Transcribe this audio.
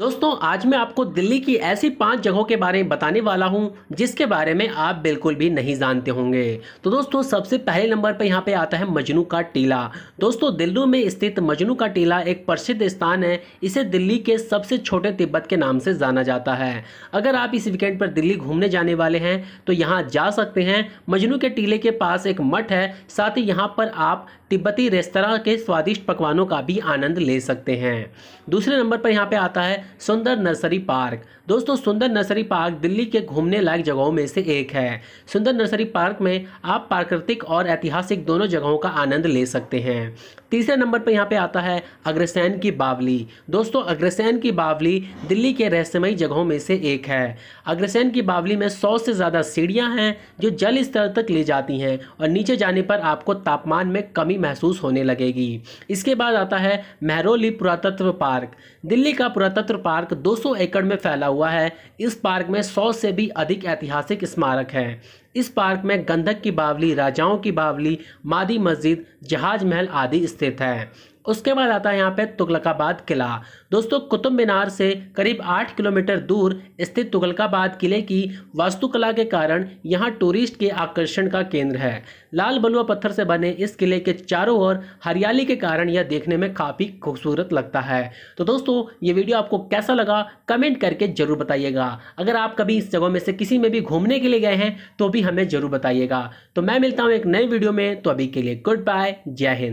दोस्तों आज मैं आपको दिल्ली की ऐसी पांच जगहों के बारे में बताने वाला हूं जिसके बारे में आप बिल्कुल भी नहीं जानते होंगे तो दोस्तों सबसे पहले नंबर पर यहां पे आता है मजनू का टीला दोस्तों दिल्ली में स्थित मजनू का टीला एक प्रसिद्ध स्थान है इसे दिल्ली के सबसे छोटे तिब्बत के नाम से जाना जाता है अगर आप इस वीकेंड पर दिल्ली घूमने जाने वाले हैं तो यहाँ जा सकते हैं मजनू के टीले के पास एक मठ है साथ ही यहाँ पर आप तिब्बती रेस्तरा के स्वादिष्ट पकवानों का भी आनंद ले सकते हैं दूसरे नंबर पर यहाँ पे आता है सुंदर नर्सरी पार्क दोस्तों सुंदर नर्सरी पार्क दिल्ली के घूमने लायक जगहों में से एक है सुंदर नर्सरी पार्क में आप प्राकृतिक और ऐतिहासिक दोनों जगहों का आनंद ले सकते हैं तीसरे नंबर पर यहाँ पे आता है अग्रसैन की बावली दोस्तों अग्रसैन की बावली दिल्ली के रहस्यमयी जगहों में से एक है अग्रसैन की बावली में सौ से ज़्यादा सीढ़ियाँ हैं जो जल स्तर तक ले जाती हैं और नीचे जाने पर आपको तापमान में कमी महसूस होने लगेगी इसके बाद आता है मेहरोली पुरातत्व पार्क दिल्ली का पुरातत्व स्वतंत्र पार्क 200 एकड़ में फैला हुआ है इस पार्क में 100 से भी अधिक ऐतिहासिक स्मारक हैं इस पार्क में गंधक की बावली राजाओं की बावली मादी मस्जिद जहाज महल आदि स्थित है उसके बाद आता है यहाँ पे तुगलकाबाद किला दोस्तों कुतुब मीनार से करीब आठ किलोमीटर दूर स्थित तुगलकाबाद किले की वास्तुकला के कारण यहाँ टूरिस्ट के आकर्षण का केंद्र है लाल बलुआ पत्थर से बने इस किले के चारों ओर हरियाली के कारण यह देखने में काफ़ी खूबसूरत लगता है तो दोस्तों ये वीडियो आपको कैसा लगा कमेंट करके ज़रूर बताइएगा अगर आप कभी इस जगह में से किसी में भी घूमने के लिए गए हैं तो भी हमें ज़रूर बताइएगा तो मैं मिलता हूँ एक नए वीडियो में तो अभी के लिए गुड बाय जय हिंद